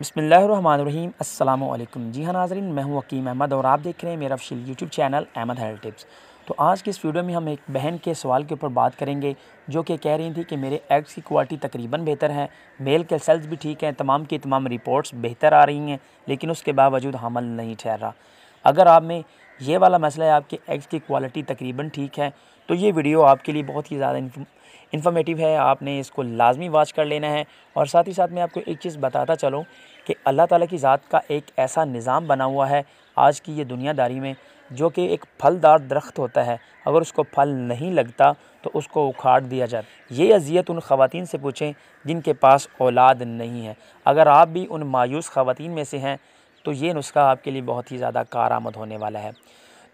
बसमीम अल्लाम जी हाँ नाजरीन मैं हूँ वकीम अहमद और आप देख रहे हैं मेरा अफशील YouTube channel Ahmad health tips तो आज की इस वीडियो में हम एक बहन के सवाल के ऊपर बात करेंगे जो कि कह रही थी कि मेरे एग्स की क्वालिटी तकरीबन बेहतर है मेल के सेल्स भी ठीक हैं तमाम की तमाम रिपोर्ट्स बेहतर आ रही हैं लेकिन उसके बावजूद हमल नहीं ठहर रहा अगर आप में ये वाला मसला है आपके एग्स की क्वालिटी तकरीबन ठीक है तो ये वीडियो आपके लिए बहुत ही ज़्यादा इन्फॉर्मेटिव है आपने इसको लाजमी वाच कर लेना है और साथ ही साथ मैं आपको एक चीज़ बताता चलूँ कि अल्लाह ताला की ज़ात का एक ऐसा निज़ाम बना हुआ है आज की ये दुनियादारी में जो कि एक फलदार दरख्त होता है अगर उसको फल नहीं लगता तो उसको उखाड़ दिया जाता ये अजियत उन खातन से पूछें जिनके पास औलाद नहीं है अगर आप भी उन मायूस ख़वान में से हैं तो ये नुस्खा आपके लिए बहुत ही ज़्यादा कार आमद होने वाला है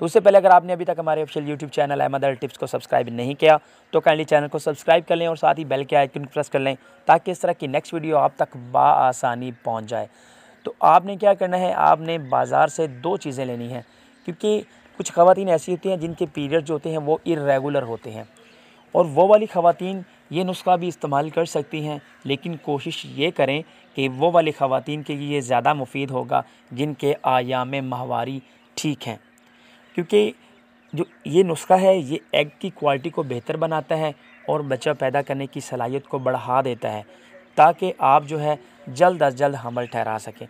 तो उससे पहले अगर आपने अभी तक हमारे ऑफिशियल यूट्यूब चैनल अहमद अल टिप्स को सब्सक्राइब नहीं किया तो काइंडली चैनल को सब्सक्राइब कर लें और साथ ही बेल के आइकन प्रेस कर लें ताकि इस तरह की नेक्स्ट वीडियो आप तक बासानी पहुँच जाए तो आपने क्या करना है आपने बाज़ार से दो चीज़ें लेनी हैं क्योंकि कुछ खवतिन ऐसी होती हैं जिनके पीरियड जो होते हैं वो इरेगुलर होते हैं और वो वाली खवतिन ये नुस्खा भी इस्तेमाल कर सकती हैं लेकिन कोशिश ये करें कि वो वाली खवतिन के लिए ज़्यादा मुफीद होगा जिनके आयाम माहवारी ठीक हैं क्योंकि जो ये नुस्खा है ये एग की क्वालिटी को बेहतर बनाता है और बच्चा पैदा करने की सलाहियत को बढ़ा देता है ताकि आप जो है जल्द अज जल्द हमल ठहरा सकें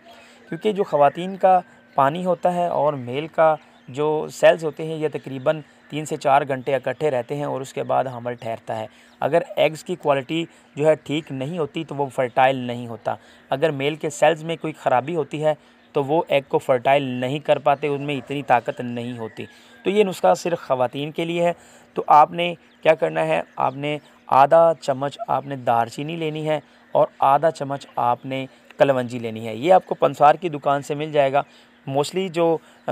क्योंकि जो ख़वान का पानी होता है और मेल का जो सेल्स होते हैं ये तकरीबन तीन से चार घंटे इकट्ठे रहते हैं और उसके बाद हमल ठहरता है अगर एग्स की क्वालिटी जो है ठीक नहीं होती तो वो फर्टाइल नहीं होता अगर मेल के सेल्स में कोई ख़राबी होती है तो वो एग को फर्टाइल नहीं कर पाते उनमें इतनी ताकत नहीं होती तो ये नुस्खा सिर्फ ख़वान के लिए है तो आपने क्या करना है आपने आधा चम्मच आपने दारचीनी लेनी है और आधा चम्मच आपने कलवंजी लेनी है ये आपको पंसार की दुकान से मिल जाएगा मोस्टली जो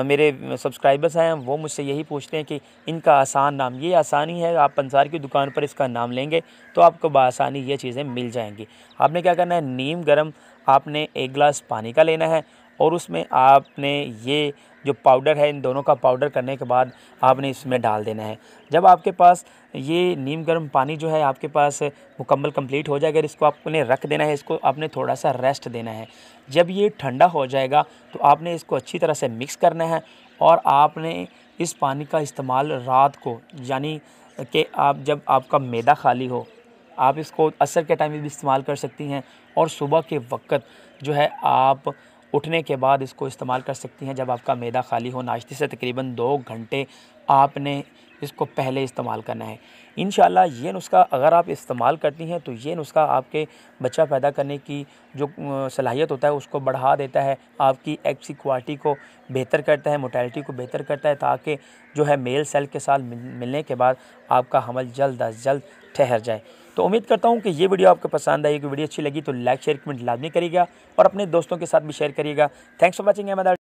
मेरे सब्सक्राइबर्स हैं वो मुझसे यही पूछते हैं कि इनका आसान नाम ये आसानी है आप पंसार की दुकान पर इसका नाम लेंगे तो आपको बसानी ये चीज़ें मिल जाएंगी आपने क्या करना है नीम गरम आपने एक गिलास पानी का लेना है और उसमें आपने ये जो पाउडर है इन दोनों का पाउडर करने के बाद आपने इसमें डाल देना है जब आपके पास ये नीम गर्म पानी जो है आपके पास मुकम्मल कंप्लीट हो जाएगा इसको आपने रख देना है इसको आपने थोड़ा सा रेस्ट देना है जब ये ठंडा हो जाएगा तो आपने इसको अच्छी तरह से मिक्स करना है और आपने इस पानी का इस्तेमाल रात को यानी कि आप जब आपका मैदा खाली हो आप इसको असर के टाइम में भी इस्तेमाल कर सकती हैं और सुबह के वक्त जो है आप उठने के बाद इसको इस्तेमाल कर सकती हैं जब आपका मैदा खाली हो नाश्ते से तकरीबन दो घंटे आपने इसको पहले इस्तेमाल करना है इन ये नुस्खा अगर आप इस्तेमाल करती हैं तो ये नुस्खा आपके बच्चा पैदा करने की जो सलाहियत होता है उसको बढ़ा देता है आपकी एक्सी क्वालिटी को बेहतर करता है मोटेलिटी को बेहतर करता है ताकि जो है मेल सेल के साथ मिलने के बाद आपका हमल जल्द अज जल्द ठहर जाए तो उम्मीद करता हूँ कि ये वीडियो आपको पसंद आई कि वीडियो अच्छी लगी तो लाइक शेयर कमेंट लाजमी करिएगा और अपने दोस्तों के साथ भी शेयर करिएगा थैंक्स फॉर वॉचिंग अहमद